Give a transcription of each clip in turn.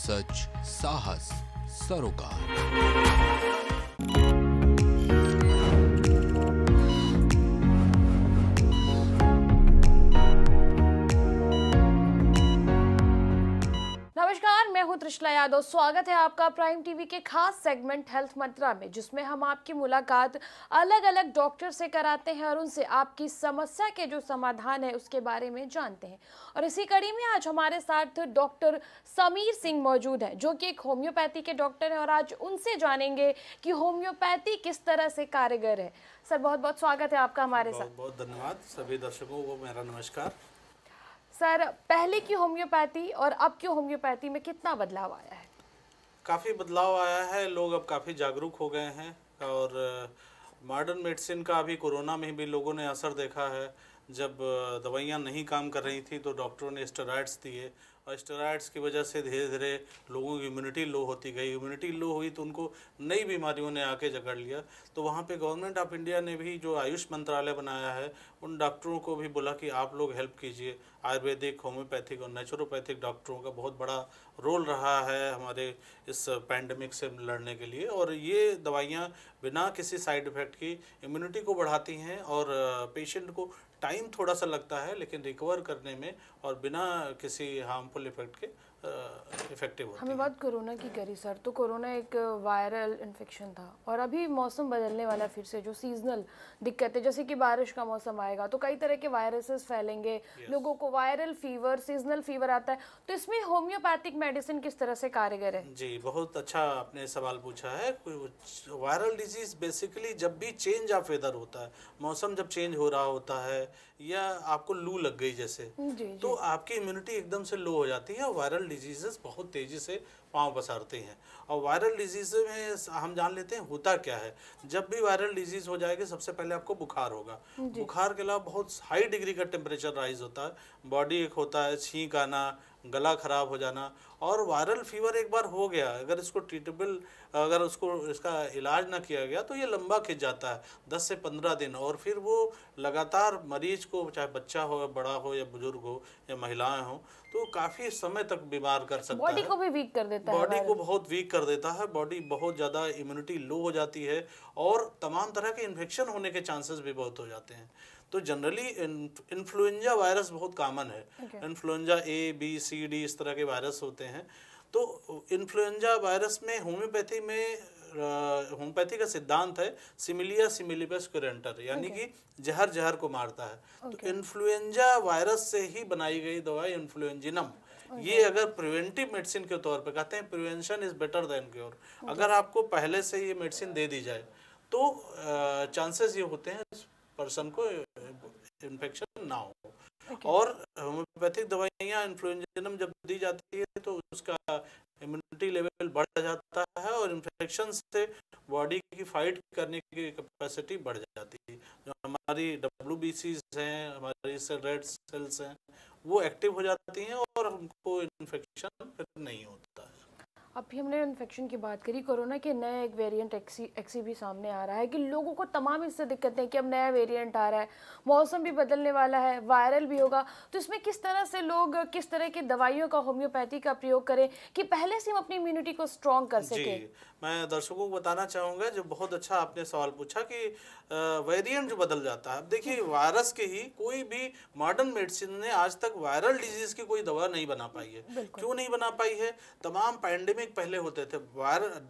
सच साहस सरोकार हूं त्रिशला यादव स्वागत है आपका प्राइम टीवी के खास सेगमेंट हेल्थ मंत्रा में जिसमें हम आपकी मुलाकात अलग अलग डॉक्टर से कराते हैं और उनसे आपकी समस्या के जो समाधान है उसके बारे में जानते हैं और इसी कड़ी में आज हमारे साथ डॉक्टर समीर सिंह मौजूद हैं जो कि एक होम्योपैथी के डॉक्टर हैं और आज उनसे जानेंगे कि होम्योपैथी किस तरह से कारगर है सर बहुत बहुत स्वागत है आपका हमारे बहुत, साथ बहुत धन्यवाद सभी दर्शकों को मेरा नमस्कार सर पहले की होम्योपैथी और अब की होम्योपैथी में कितना बदलाव आया है काफ़ी बदलाव आया है लोग अब काफ़ी जागरूक हो गए हैं और मॉडर्न मेडिसिन का अभी कोरोना में भी लोगों ने असर देखा है जब दवाइयाँ नहीं काम कर रही थी तो डॉक्टरों ने स्टेराइड्स दिए और स्टेरॉइड्स की वजह से धीरे धीरे लोगों की इम्यूनिटी लो होती गई इम्यूनिटी लो हुई तो उनको नई बीमारियों ने आके जकड़ लिया तो वहाँ पे गवर्नमेंट ऑफ इंडिया ने भी जो आयुष मंत्रालय बनाया है उन डॉक्टरों को भी बोला कि आप लोग हेल्प कीजिए आयुर्वेदिक होम्योपैथिक और नेचुरोपैथिक डॉक्टरों का बहुत बड़ा रोल रहा है हमारे इस पैंडमिक से लड़ने के लिए और ये दवाइयाँ बिना किसी साइड इफ़ेक्ट की इम्यूनिटी को बढ़ाती हैं और पेशेंट को टाइम थोड़ा सा लगता है लेकिन रिकवर करने में और बिना किसी हार्मफुल इफेक्ट के इफेक्टिव uh, हमें बात कोरोना की करी सर तो कोरोना एक वायरल इन्फेक्शन था और अभी मौसम बदलने वाला फिर से जो सीजनल दिक्कत है जैसे कि बारिश का मौसम आएगा तो कई तरह के वायरसेस फैलेंगे लोगों को वायरल फीवर सीजनल फीवर आता है तो इसमें होम्योपैथिक मेडिसिन किस तरह से कारगर है जी बहुत अच्छा आपने सवाल पूछा है वायरल डिजीज बेसिकली जब भी चेंज ऑफ वेदर होता है मौसम जब चेंज हो रहा होता है या आपको लू लग गई जैसे जी, तो जी. आपकी इम्यूनिटी एकदम से लो हो जाती है और वायरल डिजीजेस बहुत तेज़ी से पाँव पसारती हैं और वायरल डिजीज में हम जान लेते हैं होता क्या है जब भी वायरल डिजीज़ हो जाएगी सबसे पहले आपको बुखार होगा बुखार के अलावा बहुत हाई डिग्री का टेम्परेचर राइज होता है बॉडी एक होता है छींक आना गला ख़राब हो जाना और वायरल फीवर एक बार हो गया अगर इसको ट्रीटेबल अगर उसको इसका इलाज ना किया गया तो ये लंबा खिंच जाता है दस से पंद्रह दिन और फिर वो लगातार मरीज को चाहे बच्चा हो या बड़ा हो या बुजुर्ग हो या महिलाएं हो तो काफ़ी समय तक बीमार कर सकता बॉडी को भी वीक कर देता है बॉडी को बहुत वीक कर देता है बॉडी बहुत ज़्यादा इम्यूनिटी लो हो जाती है और तमाम तरह के इन्फेक्शन होने के चांसेस भी बहुत हो जाते हैं तो जनरली इन्फ्लुएंजा वायरस बहुत कॉमन है influenza A B C D इस तरह के वायरस होते हैं तो इन्फ्लुएंजा वायरस में होम्योपैथी में होम्योपैथी का सिद्धांत है सिमिलिया सिमिलिबस क्यूरेंटर यानी okay. कि जहर जहर को मारता है तो okay. तो इन्फ्लुएंजा वायरस से ही बनाई गई दवाई इन्फ्लुएंजिनम ये अगर प्रिवेंटिव मेडिसिन के तौर पे कहते हैं prevention is better than cure अगर आपको पहले से ये मेडिसिन दे दी जाए तो चांसेस ये होते हैं पर्सन को इन्फेक्शन eh, ना हो okay. और होम्योपैथिक दवाइयाँ इन्फ्लुएंजनम जब दी जाती है तो उसका इम्यूनिटी लेवल बढ़ जाता है और इन्फेक्शन से बॉडी की फाइट करने की कैपेसिटी बढ़ जाती है जो हमारी डब्ल्यू बी हैं हमारी से रेड सेल्स हैं वो एक्टिव हो जाती हैं और हमको इन्फेक्शन फिर नहीं होता अभी हमने इन्फेक्शन की बात करी कोरोना के नया एक वेरिएंट एक्सी एक्सी भी सामने आ रहा है कि लोगों को तमाम इससे दिक्कतें हैं कि अब नया वेरिएंट आ रहा है मौसम भी बदलने वाला है वायरल भी होगा तो इसमें किस तरह से लोग किस तरह की दवाइयों का होम्योपैथी का प्रयोग करें कि पहले से हम अपनी इम्यूनिटी को स्ट्रॉन्ग कर सकें मैं दर्शकों को बताना चाहूँगा जो बहुत अच्छा आपने सवाल पूछा कि वेरिएंट जो बदल जाता है अब देखिए वायरस के ही कोई भी मॉडर्न मेडिसिन ने आज तक वायरल डिजीज की कोई दवा नहीं बना पाई है क्यों नहीं बना पाई है तमाम पैंडेमिक पहले होते थे वायरल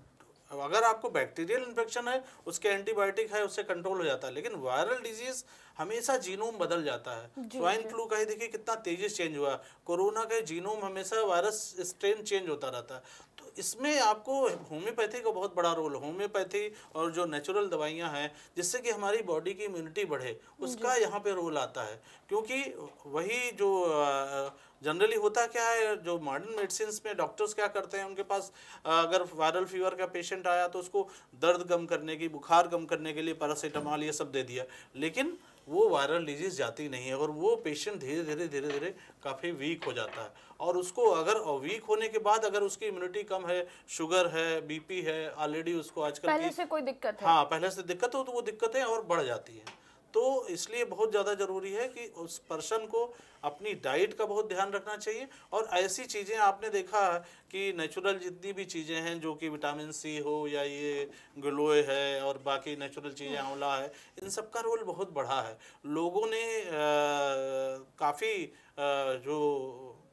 अगर आपको बैक्टीरियल इन्फेक्शन है उसके एंटीबायोटिक है उससे कंट्रोल हो जाता है लेकिन वायरल डिजीज़ हमेशा जीनोम बदल जाता है स्वाइन फ्लू का ही देखिए कितना तेजी से चेंज हुआ कोरोना का जीनोम हमेशा वायरस स्ट्रेन चेंज होता रहता है तो इसमें आपको होम्योपैथी का बहुत बड़ा रोल होम्योपैथी और जो नेचुरल दवाइयाँ हैं जिससे कि हमारी बॉडी की इम्यूनिटी बढ़े उसका यहाँ पे रोल आता है क्योंकि वही जो जनरली होता क्या है जो मॉडर्न मेडिसिन में डॉक्टर्स क्या करते हैं उनके पास अगर वायरल फीवर का पेशेंट आया तो उसको दर्द कम करने की बुखार कम करने के लिए पैरासीटामॉल ये सब दे दिया लेकिन वो वायरल डिजीज़ जाती नहीं है और वो पेशेंट धीरे धीरे धीरे धीरे काफ़ी वीक हो जाता है और उसको अगर वीक होने के बाद अगर उसकी इम्यूनिटी कम है शुगर है बीपी है ऑलरेडी उसको आजकल पहले से कोई दिक्कत है हाँ पहले से दिक्कत हो तो वो दिक्कतें और बढ़ जाती हैं तो इसलिए बहुत ज़्यादा ज़रूरी है कि उस पर्सन को अपनी डाइट का बहुत ध्यान रखना चाहिए और ऐसी चीज़ें आपने देखा कि नेचुरल जितनी भी चीज़ें हैं जो कि विटामिन सी हो या ये ग्लोए है और बाकी नेचुरल चीज़ें हम्म। आंवला है इन सब का रोल बहुत बढ़ा है लोगों ने काफ़ी जो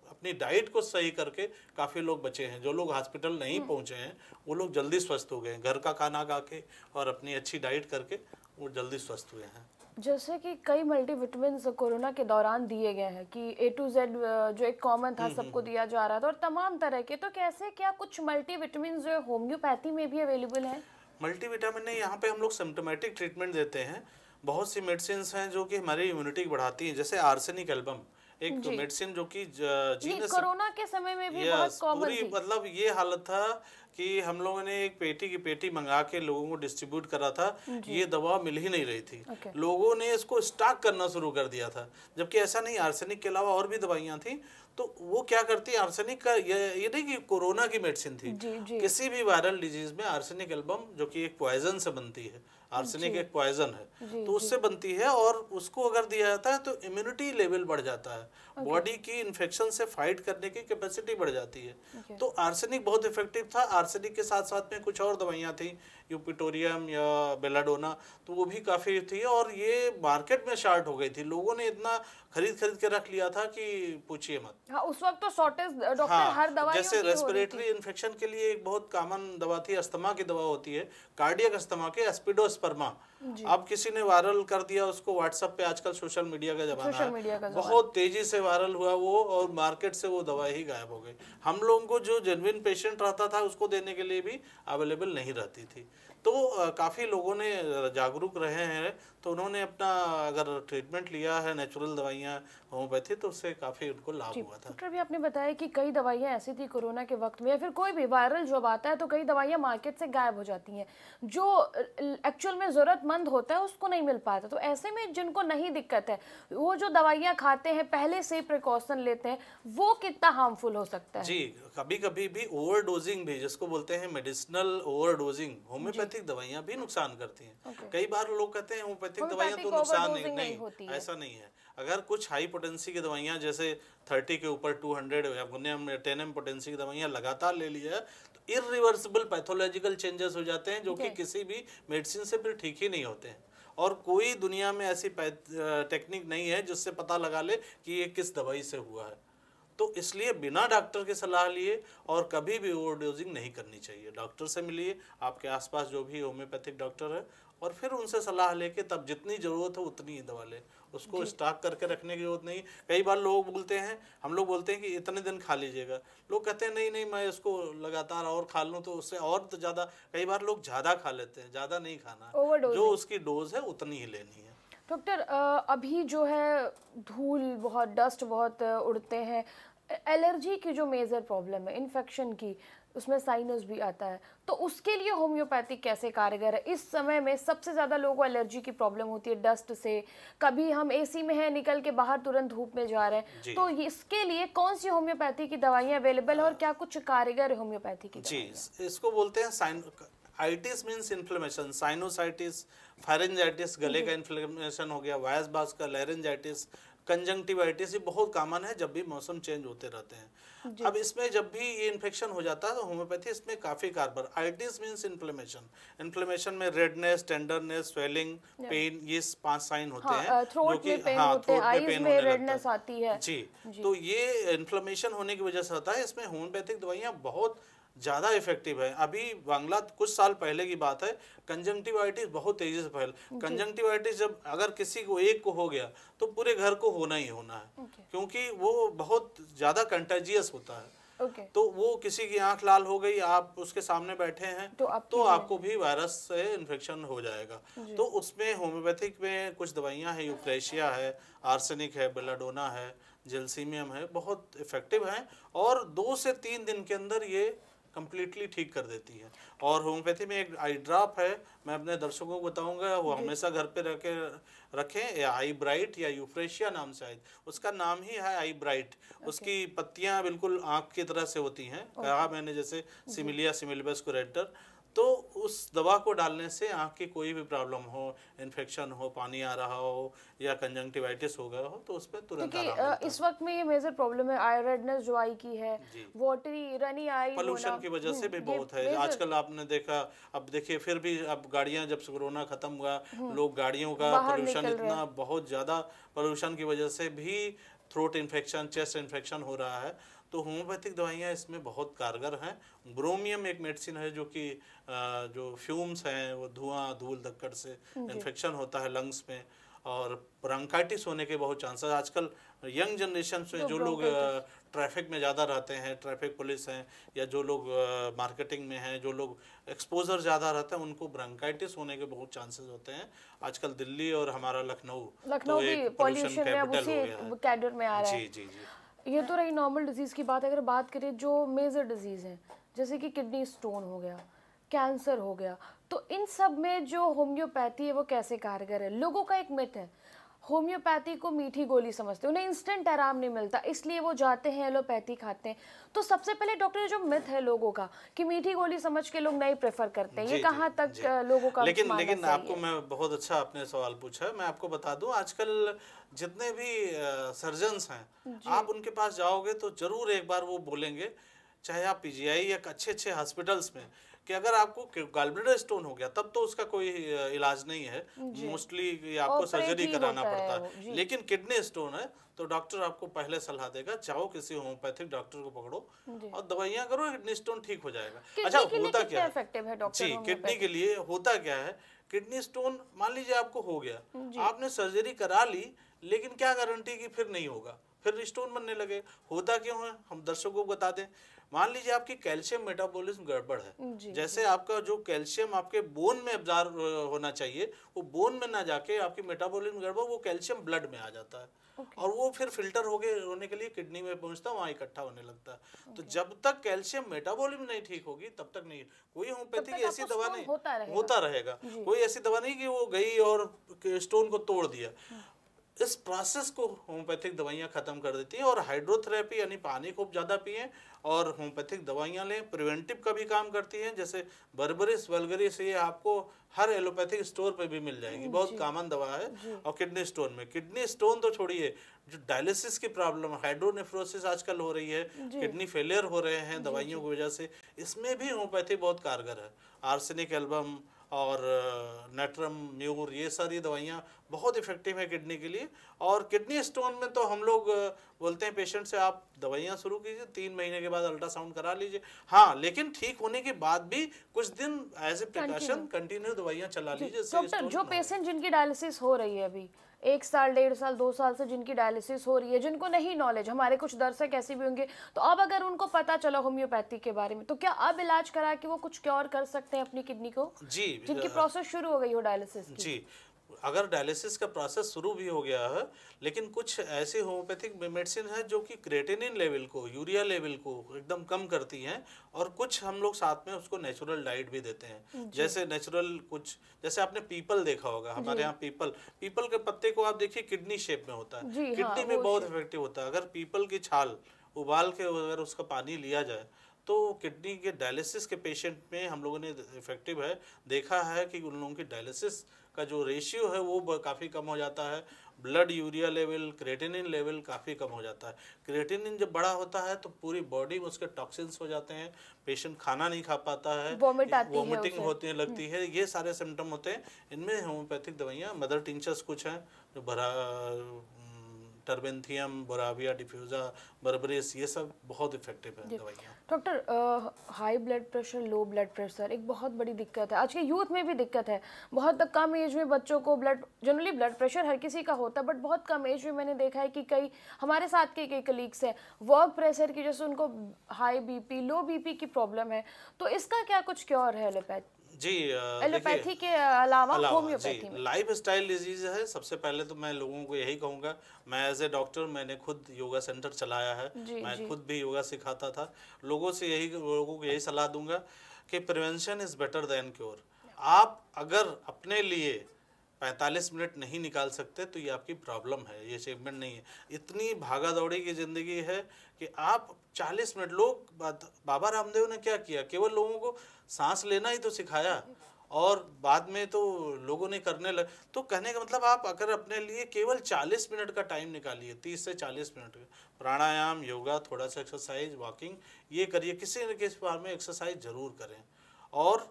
अपनी डाइट को सही करके काफ़ी लोग बचे हैं जो लोग हॉस्पिटल नहीं हम्म। पहुँचे हैं वो लोग जल्दी स्वस्थ हो गए हैं घर का खाना खा के और अपनी अच्छी डाइट करके वो जल्दी स्वस्थ हुए हैं जैसे कि कई मल्टीविटामिन कोरोना के दौरान दिए गए हैं कि ए टू जेड जो एक कॉमन था हम्म, सबको हम्म, हम्म। दिया जा रहा था और तमाम तरह के तो कैसे क्या कुछ मल्टीविटामिन जो होम्योपैथी में भी अवेलेबल हैं मल्टीविटामिन नहीं यहाँ पे हम लोग सिम्टोमेटिक ट्रीटमेंट देते हैं बहुत सी मेडिसिन हैं जो कि हमारी इम्यूनिटी बढ़ाती हैं जैसे आर्सेनिक एल्बम एक मेडिसिन जो कि कोरोना के समय में भी बहुत कॉमन थी मतलब ये हालत था कि हम लोगों ने एक पेटी की पेटी मंगा के लोगों को डिस्ट्रीब्यूट करा था ये दवा मिल ही नहीं रही थी okay. लोगों ने इसको स्टॉक करना शुरू कर दिया था जबकि ऐसा नहीं आर्सेनिक के अलावा और भी दवाइयाँ थी तो वो क्या करती है आर्सेनिक का ये ये नहीं कि कोरोना की मेडिसिन थी जी, जी. किसी भी वायरल डिजीज में आर्सेनिक एल्बम जो कि एक पॉइजन से बनती है आर्सेनिक एक पॉइजन है जी, तो उससे बनती है और उसको अगर दिया जाता है तो इम्यूनिटी लेवल बढ़ जाता है बॉडी की इन्फेक्शन से फाइट करने की कैपेसिटी बढ़ जाती है तो आर्सेनिक बहुत इफेक्टिव था आर्सेनिक के साथ साथ में कुछ और दवाइयाँ थी यूपिटोरियम या बेलाडोना तो वो भी काफ़ी थी और ये मार्केट में शार्ट हो गई थी लोगों ने इतना खरीद खरीद के रख लिया था कि पूछिए मत हाँ, उस वक्त तो शॉर्टेज डॉक्टर हाँ, हर दवा जैसे रेस्पिरेटरी इन्फेक्शन के लिए एक बहुत कॉमन दवा थी अस्थमा की दवा होती है कार्डियक अस्थमा के एस्पिडोस्पर्मा अब किसी ने वायरल कर दिया उसको व्हाट्सएप पे आजकल सोशल मीडिया का जमाना है बहुत तेजी से वायरल हुआ वो और मार्केट से वो दवा ही गायब हो गई हम लोगों को जो जेनविन पेशेंट रहता था उसको देने के लिए भी अवेलेबल नहीं रहती थी तो काफ़ी लोगों ने जागरूक रहे हैं तो उन्होंने अपना अगर ट्रीटमेंट लिया है नेचुरल दवाइयाँ होम्योपैथी तो उससे काफ़ी उनको लाभ हुआ था डॉक्टर भी आपने बताया कि कई दवाइयाँ ऐसी थी कोरोना के वक्त में या फिर कोई भी वायरल जब आता है तो कई दवाइयाँ मार्केट से गायब हो जाती हैं जो एक्चुअल में ज़रूरतमंद होता है उसको नहीं मिल पाता तो ऐसे में जिनको नहीं दिक्कत है वो जो दवाइयाँ खाते हैं पहले से प्रिकॉशन लेते हैं वो कितना हार्मफुल हो सकता है जी कभी कभी भी डोजिंग भी जिसको बोलते हैं मेडिसिनल ओवरडोजिंग होम्योपैथिक दवाइयां भी नुकसान करती हैं okay. कई बार लोग कहते हैं होम्योपैथिक दवाइयाँ तो नुकसान नहीं, नहीं, नहीं होती ऐसा नहीं है अगर कुछ हाई पोटेंसी की दवाइयां जैसे थर्टी के ऊपर टू हंड्रेड या टेन एम पोटेंसी की दवाइयां लगातार ले लिया तो इरिवर्सिबल पैथोलॉजिकल चेंजेस हो जाते हैं जो कि किसी भी मेडिसिन से फिर ठीक ही नहीं होते हैं और कोई दुनिया में ऐसी टेक्निक नहीं है जिससे पता लगा ले कि ये किस दवाई से हुआ है तो इसलिए बिना डॉक्टर के सलाह लिए और कभी भी ओवरडोजिंग नहीं करनी चाहिए डॉक्टर से मिलिए आपके आसपास जो भी होम्योपैथिक डॉक्टर है और फिर उनसे सलाह लेके तब जितनी ज़रूरत है उतनी ही दवा लें उसको स्टॉक करके रखने की जरूरत नहीं कई बार लोग बोलते हैं हम लोग बोलते हैं कि इतने दिन खा लीजिएगा लोग कहते हैं नहीं नहीं मैं इसको लगातार और खा लूँ तो उससे और तो ज़्यादा कई बार लोग ज़्यादा खा लेते हैं ज़्यादा नहीं खाना जो उसकी डोज है उतनी ही लेनी है डॉक्टर अभी जो है धूल बहुत डस्ट बहुत उड़ते हैं एलर्जी की जो मेजर प्रॉब्लम है इन्फेक्शन की उसमें साइनस भी आता है तो उसके लिए होम्योपैथी कैसे कारगर है इस समय में सबसे ज़्यादा लोगों को एलर्जी की प्रॉब्लम होती है डस्ट से कभी हम एसी में हैं निकल के बाहर तुरंत धूप में जा रहे हैं तो इसके लिए कौन सी होम्योपैथी की दवाइयाँ अवेलेबल है और क्या कुछ कारगर है होम्योपैथी की जी इसको बोलते हैं sign itis means inflammation sinusitis pharyngitis गले का इन्फ्लेमेशन हो गया वायस बास का लेरेंजाइटिस कंजंक्टिवाइटिस ये बहुत कॉमन है जब भी मौसम चेंज होते रहते हैं अब इसमें जब भी ये इन्फेक्शन हो जाता है तो होम्योपैथी इसमें काफ़ी कारबर आइटिस मीन्स इन्फ्लेमेशन इन्फ्लेमेशन में रेडनेस टेंडरनेस स्वेलिंग पेन ये पांच साइन होते हाँ, हैं जो कि हाँ थ्रोट में पेन होने लगता है जी, जी तो ये इन्फ्लेमेशन होने की वजह से होता है इसमें होम्योपैथिक दवाइयाँ बहुत ज़्यादा इफेक्टिव है अभी बांग्ला कुछ साल पहले की बात है कंजंक्टिवाइटिस बहुत तेज़ी से फैल कंजंक्टिवाइटिस जब अगर किसी को एक को हो गया तो पूरे घर को होना ही होना है क्योंकि वो बहुत ज़्यादा कंटेजियस होता है Okay. तो वो किसी की आंख लाल हो गई आप उसके सामने बैठे हैं तो, आप तो आपको भी वायरस से इन्फेक्शन हो जाएगा तो उसमें होम्योपैथिक में कुछ दवाइयां हैं यूप्रेशिया है आर्सेनिक है बेलाडोना है जेलसीमियम है बहुत इफेक्टिव हैं और दो से तीन दिन के अंदर ये कम्प्लीटली ठीक कर देती है और होम्योपैथी में एक आई ड्रॉप है मैं अपने दर्शकों को बताऊंगा वो हमेशा घर पे रखे रखें या आई ब्राइट या यूफ्रेशिया नाम से आई उसका नाम ही है आई ब्राइट उसकी पत्तियां बिल्कुल आँख की तरह से होती हैं कहा मैंने जैसे सिमिलिया सिमिलबस कोरेटर तो उस दवा को डालने से आँख की कोई भी प्रॉब्लम हो इन्फेक्शन हो पानी आ रहा हो या कंजंक्टिवाइटिस हो गया हो तो उस पर तुरंत इस वक्त में ये मेजर प्रॉब्लम है आई रेडनेस जो आई की है वाटरी रनी आई पोल्यूशन की वजह से भी हम्म, बहुत है आजकल आपने देखा अब देखिए फिर भी अब गाड़ियाँ जब कोरोना खत्म हुआ हम्म। लोग गाड़ियों का पोल्यूशन इतना बहुत ज़्यादा पोल्यूशन की वजह से भी थ्रोट इन्फेक्शन चेस्ट इन्फेक्शन हो रहा है तो होम्योपैथिक दवाइयाँ इसमें बहुत कारगर हैं ब्रोमियम एक मेडिसिन है जो कि जो फ्यूम्स हैं वो धुआं धूल धक्कड़ से इन्फेक्शन होता है लंग्स में और ब्रंकाइटिस होने के बहुत चांसेस आजकल यंग जनरेशन में जो लोग ट्रैफिक में ज़्यादा रहते हैं ट्रैफिक पुलिस हैं या जो लोग मार्केटिंग में हैं जो लोग एक्सपोजर ज़्यादा रहते हैं उनको ब्रंकाइटिस होने के बहुत चांसेस होते हैं आजकल दिल्ली और हमारा लखनऊ लखनऊ तो भी कैपिटल हो गया है। में आ रहा है जी जी जी ये तो रही नॉर्मल डिजीज़ की बात अगर बात करें जो मेजर डिजीज़ हैं जैसे कि किडनी स्टोन हो गया कैंसर हो गया तो इन सब में जो होम्योपैथी है वो कैसे कारगर है लोगों का एक मिथ है होम्योपैथी को मीठी गोली समझते उन्हें इंस्टेंट आराम नहीं मिलता इसलिए वो जाते हैं एलोपैथी खाते हैं तो सबसे पहले डॉक्टर जो मिथ है लोगों का कि मीठी गोली समझ के लोग नहीं प्रेफर करते हैं ये कहाँ तक लोगों का लेकिन लेकिन आपको मैं बहुत अच्छा आपने सवाल पूछा मैं आपको बता दूँ आजकल जितने भी सर्जन्स हैं आप उनके पास जाओगे तो जरूर एक बार वो बोलेंगे चाहे आप पीजीआई या अच्छे अच्छे हॉस्पिटल्स में कि अगर आपको गालब्लेडर स्टोन हो गया तब तो उसका कोई इलाज नहीं है मोस्टली आपको सर्जरी कराना पड़ता है लेकिन किडनी स्टोन है तो डॉक्टर आपको पहले सलाह देगा चाहो किसी होम्योपैथिक डॉक्टर को पकड़ो और दवाइयाँ करो किडनी स्टोन ठीक हो जाएगा अच्छा होता क्या है जी किडनी के लिए होता क्या है किडनी स्टोन मान लीजिए आपको हो गया आपने सर्जरी करा ली लेकिन क्या गारंटी कि फिर नहीं होगा फिर स्टोन बनने लगे होता क्यों है हम दर्शकों को बता दें मान लीजिए आपकी कैल्शियम मेटाबॉलिज्म गड़बड़ है जैसे आपका जो कैल्शियम आपके बोन में अब्जार होना चाहिए वो बोन में ना जाके आपकी मेटाबॉलिज्म गड़बड़ वो कैल्शियम ब्लड में आ जाता है okay. और वो फिर फिल्टर हो गए होने के लिए किडनी में पहुंचता वहाँ इकट्ठा होने लगता है okay. तो जब तक कैल्शियम मेटाबॉलिज्म नहीं ठीक होगी तब तक नहीं कोई होम्योपैथी की ऐसी दवा नहीं होता रहेगा, होता रहेगा। कोई ऐसी दवा नहीं कि वो गई और स्टोन को तोड़ दिया हम्म। इस प्रोसेस को होम्योपैथिक दवाइयाँ ख़त्म कर देती हैं और हाइड्रोथेरेपी यानी पानी खूब ज़्यादा पिए और होम्योपैथिक दवाइयाँ लें प्रिवेंटिव का भी काम करती हैं जैसे बर्बरिस वलगरिस ये आपको हर एलोपैथिक स्टोर पे भी मिल जाएगी बहुत कॉमन दवा है और किडनी स्टोन में किडनी स्टोन तो छोड़िए जो डायलिसिस की प्रॉब्लम हाइड्रोनेफ्रोसिस आजकल हो रही है किडनी फेलियर हो रहे हैं दवाइयों की वजह से इसमें भी होम्योपैथी बहुत कारगर है आर्सेनिक एल्बम और नेटरम म्यूर ये सारी दवाइयाँ बहुत इफ़ेक्टिव है किडनी के लिए और किडनी स्टोन में तो हम लोग बोलते हैं पेशेंट से आप दवाइयाँ शुरू कीजिए तीन महीने के बाद अल्ट्रासाउंड करा लीजिए हाँ लेकिन ठीक होने के बाद भी कुछ दिन एज ए प्रिकॉशन कंटिन्यू दवाइयाँ चला लीजिए जो पेशेंट जिनकी डायलिसिस हो रही है अभी एक साल डेढ़ साल दो साल से जिनकी डायलिसिस हो रही है जिनको नहीं नॉलेज हमारे कुछ दर्शक ऐसे भी होंगे तो अब अगर उनको पता चला होम्योपैथी के बारे में तो क्या अब इलाज करा के वो कुछ क्योर कर सकते हैं अपनी किडनी को जी जिनकी प्रोसेस शुरू हो गई हो डायलिसिस जी अगर डायलिसिस का प्रोसेस शुरू भी हो गया है लेकिन कुछ ऐसे होम्योपैथिक मेडिसिन है जो कि क्रेटेनिन लेवल को यूरिया लेवल को एकदम कम करती हैं और कुछ हम लोग साथ में उसको नेचुरल डाइट भी देते हैं जैसे नेचुरल कुछ जैसे आपने पीपल देखा होगा हमारे यहाँ पीपल पीपल के पत्ते को आप देखिए किडनी शेप में होता है हाँ, किडनी में बहुत इफेक्टिव होता है अगर पीपल की छाल उबाल के अगर उसका पानी लिया जाए तो किडनी के डायलिसिस के पेशेंट में हम लोगों ने इफेक्टिव है देखा है कि उन लोगों की डायलिसिस का जो रेशियो है वो काफ़ी कम हो जाता है blood urea level creatinine level काफ़ी कम हो जाता है क्रेटिनिन जब बड़ा होता है तो पूरी बॉडी में उसके टॉक्सिन्स हो जाते हैं पेशेंट खाना नहीं खा पाता है वॉमिटिंग होती है लगती है हम्म। ये सारे सिम्टम होते हैं इनमें होम्योपैथिक दवाइयाँ मदर टिंचर्स कुछ हैं जो भरा टर्बेंथियम बोराविया डिफ्यूजा बर्बरेस ये सब बहुत इफेक्टिव है दवाइयाँ doctor high blood pressure low blood pressure एक बहुत बड़ी दिक्कत है आज के यूथ में भी दिक्कत है बहुत कम एज में बच्चों को ब्लड जनरली ब्लड प्रेशर हर किसी का होता है बट बहुत कम एज में मैंने देखा है कि कई हमारे साथ के कई कलीग्स हैं वर्क प्रेशर की जैसे उनको हाई बीपी लो बीपी की प्रॉब्लम है तो इसका क्या कुछ क्योर है एलोपैथ जी एलोपैथी के अलावा होम्योपैथी लाइफ स्टाइल डिजीज है सबसे पहले तो मैं लोगों को यही कहूँगा मैं एज ए डॉक्टर मैंने खुद योगा सेंटर चलाया है जी, मैं जी. खुद भी योगा सिखाता था लोगों से यही लोगों को यही सलाह दूंगा कि prevention is better than cure आप अगर अपने लिए पैंतालीस मिनट नहीं निकाल सकते तो ये आपकी प्रॉब्लम है ये अचीवमेंट नहीं है इतनी भागा दौड़ी की ज़िंदगी है कि आप चालीस मिनट लोग बाबा रामदेव ने क्या किया केवल लोगों को सांस लेना ही तो सिखाया और बाद में तो लोगों ने करने लग तो कहने का मतलब आप अगर अपने लिए केवल 40 मिनट का टाइम निकालिए 30 से 40 मिनट प्राणायाम योगा थोड़ा सा एक्सरसाइज वॉकिंग ये करिए किसी न किसी फॉर्म में एक्सरसाइज ज़रूर करें और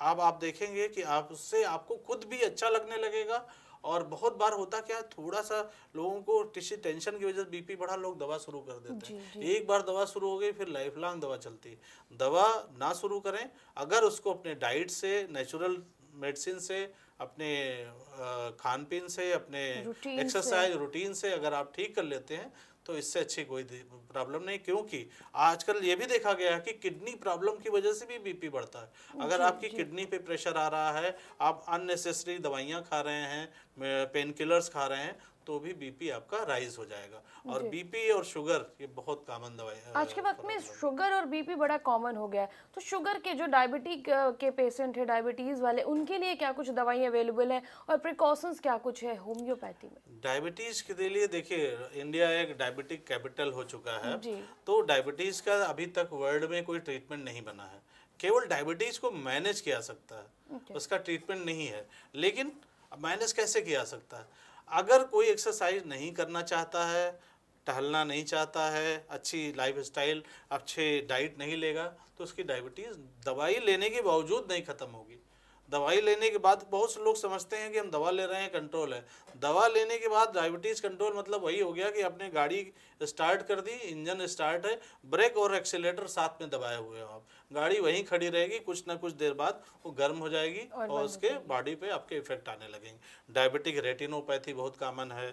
अब आप देखेंगे कि आप उससे आपको खुद भी अच्छा लगने लगेगा और बहुत बार होता क्या थोड़ा सा लोगों को किसी टेंशन की वजह से बीपी बढ़ा लोग दवा शुरू कर देते हैं एक बार दवा शुरू हो गई फिर लाइफ लॉन्ग दवा चलती है दवा ना शुरू करें अगर उसको अपने डाइट से नेचुरल मेडिसिन से अपने खान पीन से अपने एक्सरसाइज रूटीन से अगर आप ठीक कर लेते हैं तो इससे अच्छी कोई प्रॉब्लम नहीं क्योंकि आजकल ये भी देखा गया है कि किडनी प्रॉब्लम की वजह से भी बीपी बढ़ता है अगर आपकी किडनी पे प्रेशर आ रहा है आप अननेसेसरी दवाइयाँ खा रहे हैं पेन किलर्स खा रहे हैं तो भी बीपी आपका राइज हो जाएगा और बीपी और शुगर ये बहुत कॉमन दवाई आज के वक्त में शुगर और बीपी बड़ा कॉमन हो गया है तो शुगर के जो डायबिटिक के पेशेंट है डायबिटीज वाले उनके लिए क्या कुछ दवाई अवेलेबल है और प्रिकॉशंस क्या कुछ है होम्योपैथी में डायबिटीज के लिए देखिए इंडिया एक डायबिटिक कैपिटल हो चुका है तो डायबिटीज का अभी तक वर्ल्ड में कोई ट्रीटमेंट नहीं बना है केवल डायबिटीज को मैनेज किया सकता है उसका ट्रीटमेंट नहीं है लेकिन मैनेज कैसे किया सकता है अगर कोई एक्सरसाइज नहीं करना चाहता है टहलना नहीं चाहता है अच्छी लाइफ स्टाइल अच्छे डाइट नहीं लेगा तो उसकी डायबिटीज़ दवाई लेने के बावजूद नहीं ख़त्म होगी दवाई लेने के बाद बहुत से लोग समझते हैं कि हम दवा ले रहे हैं कंट्रोल है दवा लेने के बाद डायबिटीज़ कंट्रोल मतलब वही हो गया कि आपने गाड़ी स्टार्ट कर दी इंजन स्टार्ट है ब्रेक और एक्सीटर साथ में दबाए हुए हो आप गाड़ी वहीं खड़ी रहेगी कुछ ना कुछ देर बाद वो गर्म हो जाएगी और, और उसके बॉडी पे आपके इफेक्ट आने लगेंगे डायबिटिक रेटिनोपैथी बहुत कॉमन है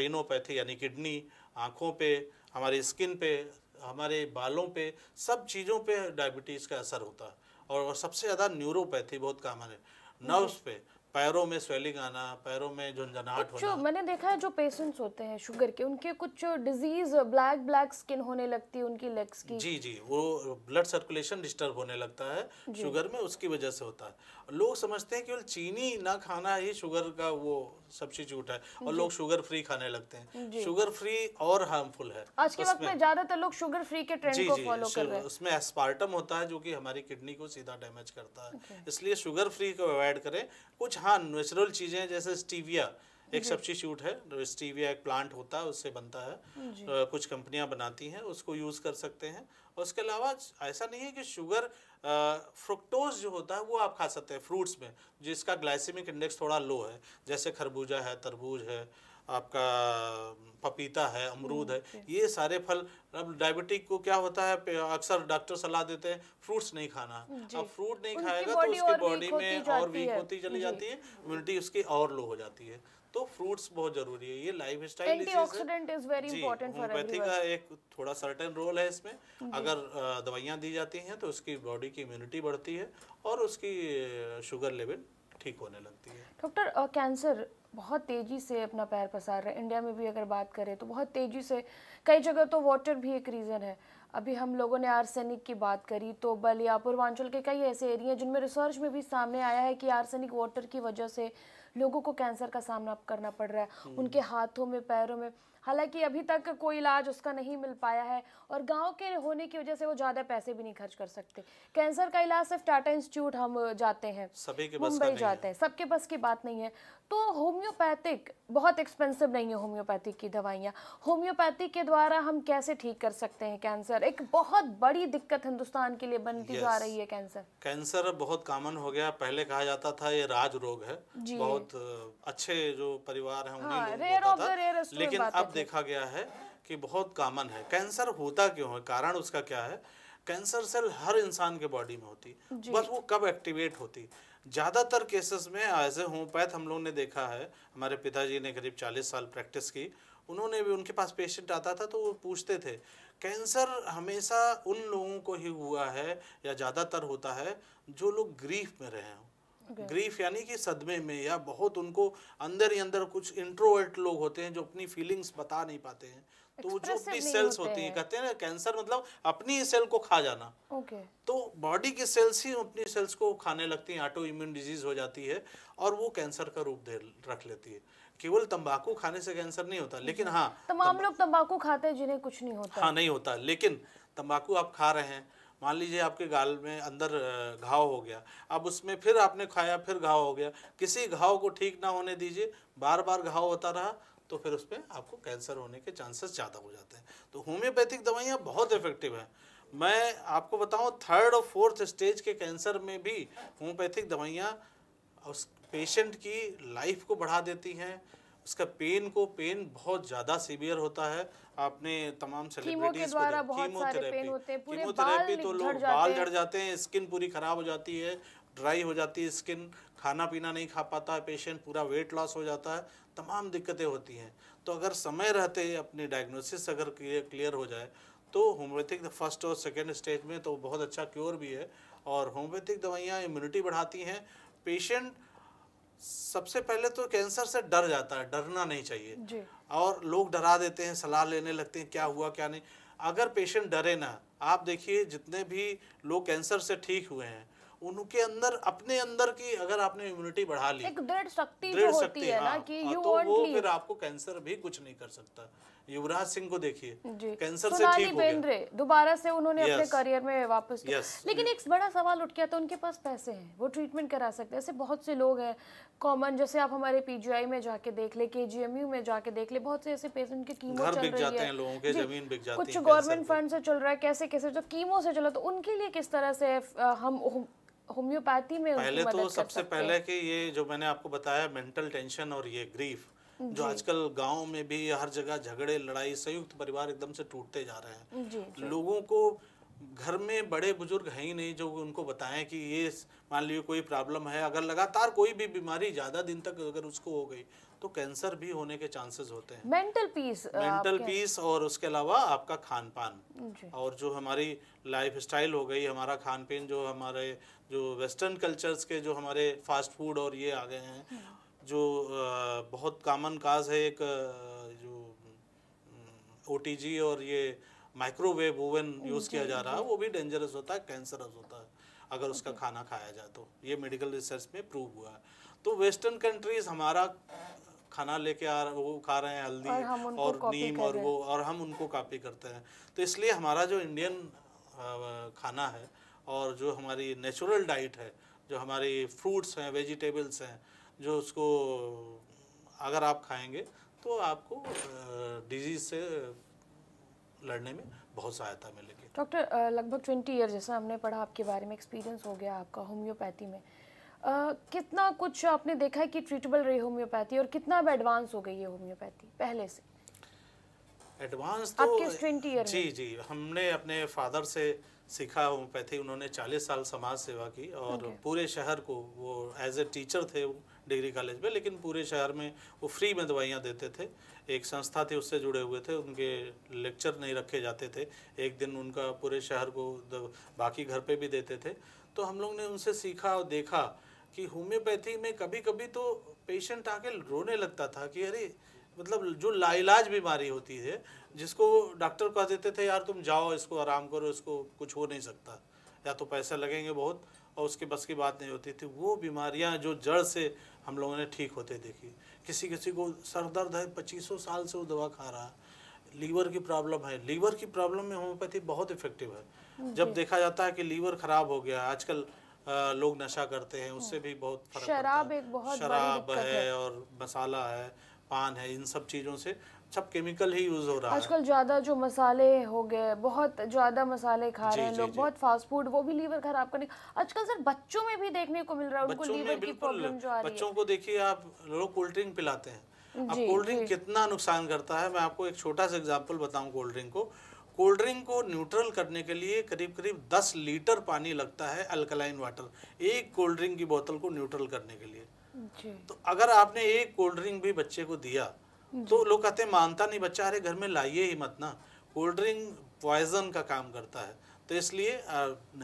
रेनोपैथी यानी किडनी आँखों पे हमारी स्किन पे हमारे बालों पे सब चीज़ों पे डायबिटीज़ का असर होता है और, सबसे ज़्यादा न्यूरोपैथी बहुत काम है हम्म। नर्व्स पे पैरों में स्वेलिंग आना पैरों में झुंझुनाहट होना मैंने देखा है जो पेशेंट्स होते हैं शुगर के उनके कुछ डिजीज ब्लैक ब्लैक स्किन होने लगती है उनकी लेग्स की जी जी वो ब्लड सर्कुलेशन डिस्टर्ब होने लगता है शुगर में उसकी वजह से होता है लोग समझते हैं केवल चीनी ना खाना ही शुगर का वो सब्सिट्यूट है और लोग शुगर फ्री खाने लगते हैं शुगर फ्री और हार्मफुल है आज के वक्त में ज्यादातर लोग शुगर फ्री के ट्रेंड को फॉलो कर रहे हैं उसमें एस्पार्टम होता है जो कि हमारी किडनी को सीधा डैमेज करता है इसलिए शुगर फ्री को अवॉइड करें कुछ हाँ नेचुरल चीज़ें जैसे स्टीविया एक सब्सटीट्यूट है स्टीविया तो एक प्लांट होता है उससे बनता है तो कुछ कंपनियां बनाती हैं उसको यूज़ कर सकते हैं और उसके अलावा ऐसा नहीं है कि शुगर फ्रुक्टोज जो होता है वो आप खा सकते हैं फ्रूट्स में जिसका ग्लाइसेमिक इंडेक्स थोड़ा लो है जैसे खरबूजा है तरबूज है आपका पपीता है अमरूद है ये सारे फल अब डायबिटिक को क्या होता है अक्सर डॉक्टर सलाह देते हैं फ्रूट्स नहीं खाना अब फ्रूट नहीं खाएगा तो उसकी बॉडी में और वीक होती चली जाती है इम्यूनिटी उसकी और लो हो जाती है तो फ्रूट्स बहुत जरूरी है ये लाइफ स्टाइल होम्योपैथी का एक थोड़ा सर्टेन रोल है इसमें अगर दवाइयाँ दी जाती हैं तो उसकी बॉडी की इम्यूनिटी बढ़ती है और उसकी शुगर लेवल ठीक होने लगती है डॉक्टर कैंसर बहुत तेज़ी से अपना पैर पसार रहे हैं इंडिया में भी अगर बात करें तो बहुत तेज़ी से कई जगह तो वाटर भी एक रीज़न है अभी हम लोगों ने आर्सेनिक की बात करी तो बल या पूर्वांचल के कई ऐसे एरिया जिनमें रिसर्च में भी सामने आया है कि आर्सेनिक वाटर की वजह से लोगों को कैंसर का सामना करना पड़ रहा है हम्म। उनके हाथों में पैरों में हालांकि अभी तक कोई इलाज उसका नहीं मिल पाया है और गांव के होने की वजह से वो ज़्यादा पैसे भी नहीं खर्च कर सकते कैंसर का इलाज सिर्फ टाटा इंस्टीट्यूट हम जाते हैं मुंबई जाते हैं सबके बस की बात नहीं है तो होम्योपैथिक बहुत एक्सपेंसिव नहीं है होम्योपैथिक की दवाइयाँ होम्योपैथी के द्वारा हम कैसे ठीक कर सकते हैं कैंसर एक बहुत बड़ी दिक्कत हिंदुस्तान के लिए बनती yes. जा रही है कैंसर कैंसर बहुत कॉमन हो गया पहले कहा जाता था ये राज रोग है बहुत अच्छे जो परिवार है हाँ, रेयर ऑफ द रेयर लेकिन अब देखा गया है कि बहुत कॉमन है कैंसर होता क्यों है कारण उसका क्या है कैंसर सेल हर इंसान के बॉडी में होती बस वो कब एक्टिवेट होती है ज़्यादातर केसेस में एज ए होमोपैथ हम लोगों ने देखा है हमारे पिताजी ने करीब चालीस साल प्रैक्टिस की उन्होंने भी उनके पास पेशेंट आता था तो वो पूछते थे कैंसर हमेशा उन लोगों को ही हुआ है या ज़्यादातर होता है जो लोग ग्रीफ में रहे हों ग्रीफ यानी कि सदमे में या बहुत उनको अंदर ही अंदर कुछ इंट्रोवर्ट लोग होते हैं जो अपनी फीलिंग्स बता नहीं पाते हैं तो जो अपनी सेल्स होती है कहते हैं ना कैंसर मतलब अपनी सेल को खा जाना ओके तो बॉडी की सेल्स ही अपनी सेल्स को खाने लगती हैं ऑटो इम्यून डिजीज हो जाती है और वो कैंसर का रूप दे रख लेती है केवल तंबाकू खाने से कैंसर नहीं होता लेकिन हाँ तमाम लोग तंबाकू खाते हैं जिन्हें कुछ नहीं होता हाँ नहीं होता लेकिन तंबाकू आप खा रहे हैं मान लीजिए आपके गाल में अंदर घाव हो गया अब उसमें फिर आपने खाया फिर घाव हो गया किसी घाव को ठीक ना होने दीजिए बार बार घाव होता रहा तो फिर उस पर आपको कैंसर होने के चांसेस ज़्यादा हो जाते हैं तो होम्योपैथिक दवाइयाँ बहुत इफेक्टिव हैं मैं आपको बताऊँ थर्ड और फोर्थ स्टेज के कैंसर में भी होम्योपैथिक दवाइयाँ उस पेशेंट की लाइफ को बढ़ा देती हैं उसका पेन को पेन बहुत ज्यादा सीवियर होता है आपने तमाम सेलिब्रिटीज को कीमोथेरेपी कीमोथेरेपी तो लोग बाल झड़ जाते हैं स्किन पूरी खराब हो जाती है ड्राई हो जाती है स्किन खाना पीना नहीं खा पाता है पेशेंट पूरा वेट लॉस हो जाता है तमाम दिक्कतें होती हैं तो अगर समय रहते अपनी डायग्नोसिस अगर क्लियर हो जाए तो होम्योपैथिक फर्स्ट और सेकेंड स्टेज में तो बहुत अच्छा क्योर भी है और होम्योपैथिक दवाइयाँ इम्यूनिटी बढ़ाती हैं पेशेंट सबसे पहले तो कैंसर से डर जाता है डरना नहीं चाहिए और लोग डरा देते हैं सलाह लेने लगते हैं क्या हुआ क्या नहीं अगर पेशेंट डरे ना आप देखिए जितने भी लोग कैंसर से ठीक हुए हैं उनके अंदर अपने अंदर की अगर आपने इम्यूनिटी बढ़ा ली एक दृढ़ शक्ति तो दृढ़ शक्ति है ना हाँ, कि यू हाँ, तो वो फिर आपको कैंसर भी कुछ नहीं कर सकता युवराज सिंह को देखिए कैंसर से ठीक हो बेंद्रे दोबारा से उन्होंने अपने करियर में वापस yes. लेकिन एक बड़ा सवाल उठ गया था तो उनके पास पैसे हैं वो ट्रीटमेंट करा सकते हैं ऐसे बहुत से लोग हैं कॉमन जैसे आप हमारे पीजीआई में जाके देख ले के में जाके देख ले बहुत से ऐसे पेशेंट की कीमो चल रही है लोगों के जमीन बिक जाती कुछ गवर्नमेंट फंड से चल रहा है कैसे कैसे जो कीमो से चला तो उनके लिए किस तरह से हम होम्योपैथी में पहले तो सबसे पहले कि ये जो मैंने आपको बताया मेंटल टेंशन और ये ग्रीफ जो आजकल गांव में भी हर जगह झगड़े लड़ाई संयुक्त परिवार एकदम से टूटते जा रहे हैं लोगों को घर में बड़े बुजुर्ग हैं ही नहीं जो उनको बताएं कि ये मान लीजिए कोई प्रॉब्लम है अगर लगातार कोई भी बीमारी ज़्यादा दिन तक अगर उसको हो गई तो कैंसर भी होने के चांसेस होते हैं मेंटल पीस मेंटल पीस और उसके अलावा आपका खान पान और जो हमारी लाइफ स्टाइल हो गई हमारा खान पीन जो हमारे जो वेस्टर्न कल्चर्स के जो हमारे फास्ट फूड और ये आ गए हैं हम्म। जो बहुत कामन काज है एक जो ओ और ये माइक्रोवेव ओवन यूज़ किया जा रहा है वो भी डेंजरस होता है कैंसरस होता है अगर उसका खाना खाया जाए तो ये मेडिकल रिसर्च में प्रूव हुआ है तो वेस्टर्न कंट्रीज़ हमारा खाना लेके आ वो खा रहे हैं हल्दी और, और नीम और वो और हम उनको कॉपी करते हैं तो इसलिए हमारा जो इंडियन खाना है और जो हमारी नेचुरल डाइट है जो हमारी फ्रूट्स हैं वेजिटेबल्स हैं जो उसको अगर आप खाएंगे तो आपको डिजीज़ से लड़ने में बहुत सहायता मिलेगी डॉक्टर लगभग ट्वेंटी ईयर जैसा हमने पढ़ा आपके बारे में एक्सपीरियंस हो गया आपका होम्योपैथी में कितना कुछ आपने देखा है कि ट्रीटेबल रही होम्योपैथी और कितना अब एडवांस हो गई है होम्योपैथी पहले से एडवांस तो आपके ट्वेंटी ईयर जी जी हमने अपने फादर से सीखा होम्योपैथी उन्होंने 40 साल समाज सेवा की और okay. पूरे शहर को वो एज ए टीचर थे डिग्री कॉलेज में लेकिन पूरे शहर में वो फ्री में दवाइयाँ देते थे एक संस्था थी उससे जुड़े हुए थे उनके लेक्चर नहीं रखे जाते थे एक दिन उनका पूरे शहर को बाकी घर पे भी देते थे तो हम लोग ने उनसे सीखा और देखा कि होम्योपैथी में कभी कभी तो पेशेंट आके रोने लगता था कि अरे मतलब जो लाइलाज बीमारी होती है जिसको डॉक्टर कह देते थे यार तुम जाओ इसको आराम करो इसको कुछ हो नहीं सकता या तो पैसा लगेंगे बहुत और उसके बस की बात नहीं होती थी वो बीमारियां जो जड़ से हम लोगों ने ठीक होते देखी किसी किसी को सर दर्द है पच्चीसों साल से वो दवा खा रहा है लीवर की प्रॉब्लम है लीवर की प्रॉब्लम में होम्योपैथी बहुत इफेक्टिव है जब देखा जाता है कि लीवर खराब हो गया आजकल लोग नशा करते हैं उससे भी बहुत फर्क शराब एक बहुत शराब है और मसाला है पान है इन सब चीज़ों से सब केमिकल ही यूज़ हो रहा है आजकल ज़्यादा जो मसाले हो गए बहुत ज़्यादा मसाले खा रहे हैं लोग बहुत फास्ट फूड वो भी लीवर खराब करने आजकल सर बच्चों में भी देखने को मिल रहा है उनको लीवर की प्रॉब्लम जो आ रही है बच्चों को देखिए आप लोग कोल्ड ड्रिंक पिलाते हैं अब कोल्ड ड्रिंक कितना नुकसान करता है मैं आपको एक छोटा सा एग्जाम्पल बताऊँ कोल्ड ड्रिंक को कोल्ड ड्रिंक को न्यूट्रल करने के लिए करीब करीब 10 लीटर पानी लगता है अल्कलाइन वाटर एक कोल्ड ड्रिंक की बोतल को न्यूट्रल करने के लिए तो अगर आपने एक कोल्ड ड्रिंक भी बच्चे को दिया तो लोग कहते हैं मानता नहीं बच्चा अरे घर में लाइए ही मत ना कोल्ड ड्रिंक पॉइजन का काम करता है तो इसलिए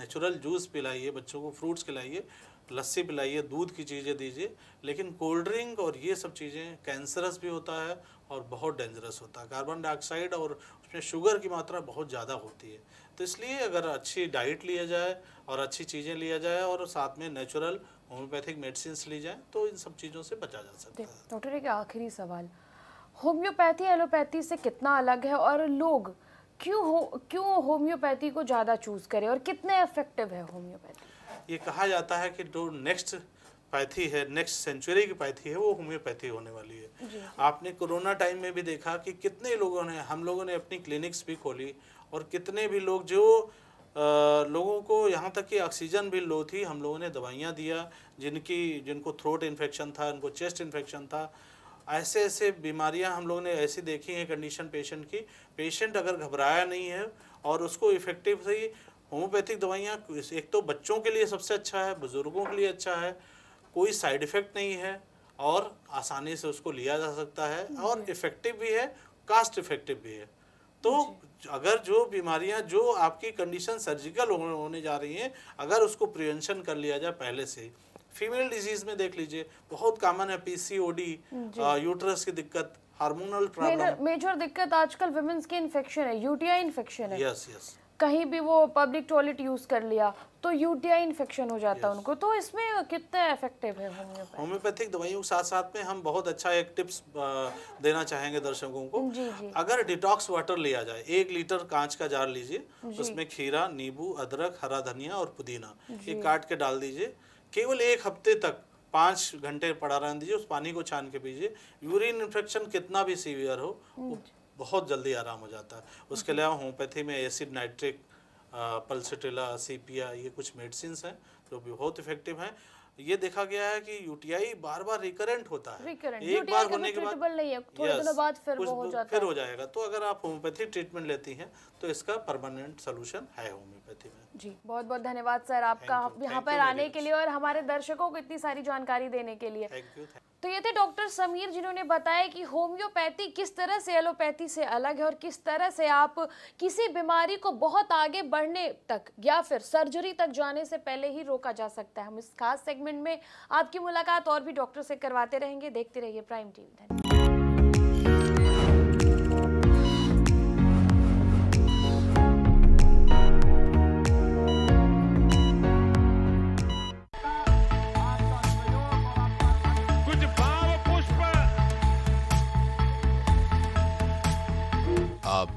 नेचुरल जूस पिलाइए बच्चों को फ्रूट्स खिलाइए लस्सी पिलाइए दूध की चीज़ें दीजिए लेकिन कोल्ड ड्रिंक और ये सब चीज़ें कैंसरस भी होता है और बहुत डेंजरस होता है कार्बन डाइऑक्साइड और उसमें शुगर की मात्रा बहुत ज़्यादा होती है तो इसलिए अगर अच्छी डाइट लिया जाए और अच्छी चीज़ें लिया जाए और साथ में नेचुरल होम्योपैथिक मेडिसिन ली जाए तो इन सब चीज़ों से बचा जा सकता है डॉक्टर एक आखिरी सवाल होम्योपैथी एलोपैथी से कितना अलग है और लोग क्यों हो क्यों होम्योपैथी को ज़्यादा चूज़ करें और कितने इफेक्टिव है होम्योपैथी ये कहा जाता है कि जो नेक्स्ट पैथी है नेक्स्ट सेंचुरी की पैथी है वो होम्योपैथी होने वाली है आपने कोरोना टाइम में भी देखा कि कितने लोगों ने हम लोगों ने अपनी क्लिनिक्स भी खोली और कितने भी लोग जो आ, लोगों को यहाँ तक कि ऑक्सीजन भी लो थी हम लोगों ने दवाइयाँ दिया जिनकी जिनको थ्रोट इन्फेक्शन था उनको चेस्ट इन्फेक्शन था ऐसे ऐसे बीमारियाँ हम लोगों ने ऐसी देखी हैं कंडीशन पेशेंट की पेशेंट अगर घबराया नहीं है और उसको इफ़ेक्टिव सही होम्योपैथिक दवाइयाँ एक तो बच्चों के लिए सबसे अच्छा है बुज़ुर्गों के लिए अच्छा है कोई साइड इफ़ेक्ट नहीं है और आसानी से उसको लिया जा सकता है और इफ़ेक्टिव भी है कास्ट इफ़ेक्टिव भी है तो अगर जो बीमारियां जो आपकी कंडीशन सर्जिकल होने जा रही हैं अगर उसको प्रिवेंशन कर लिया जाए पहले से फीमेल डिजीज में देख लीजिए बहुत कॉमन है पीसीओडी यूट्रस की दिक्कत हार्मोनल प्रॉब्लम मेजर दिक्कत आजकल वुमेन्स की इन्फेक्शन है यूटीआई इन्फेक्शन है यस यस कहीं भी वो पब्लिक टॉयलेट यूज़ कर लिया तो यूटीआई इन्फेक्शन हो जाता है उनको तो इसमें कितने इफेक्टिव है होम्योपैथिक दवाइयों के साथ साथ में हम बहुत अच्छा एक टिप्स देना चाहेंगे दर्शकों को जी जी। अगर डिटॉक्स वाटर लिया जाए एक लीटर कांच का जार लीजिए उसमें खीरा नींबू अदरक हरा धनिया और पुदीना ये काट के डाल दीजिए केवल एक हफ्ते तक पाँच घंटे पड़ा रहने दीजिए उस पानी को छान के पीजिए यूरिन इन्फेक्शन कितना भी सीवियर हो बहुत जल्दी आराम हो जाता है उसके हम्म। अलावा होम्योपैथी में एसिड नाइट्रिक पल्सिटिला सीपिया ये कुछ मेडिसिन हैं जो भी बहुत इफेक्टिव हैं ये देखा गया है कि यूटीआई बार बार रिकरेंट होता है recurrent. एक बार होने के बाद नहीं है थोड़े बाद फिर वो हो जाता फिर हो जाएगा तो अगर आप होम्योपैथी ट्रीटमेंट लेती हैं तो इसका परमानेंट सोल्यूशन है होम्योपैथी में जी बहुत बहुत धन्यवाद सर आपका यहाँ पर आने के लिए और हमारे दर्शकों को इतनी सारी जानकारी देने के लिए थैंक यू तो ये थे डॉक्टर समीर जिन्होंने बताया कि होम्योपैथी किस तरह से एलोपैथी से अलग है और किस तरह से आप किसी बीमारी को बहुत आगे बढ़ने तक या फिर सर्जरी तक जाने से पहले ही रोका जा सकता है हम इस खास सेगमेंट में आपकी मुलाकात और भी डॉक्टर से करवाते रहेंगे देखते रहिए प्राइम टीवी धन्यवाद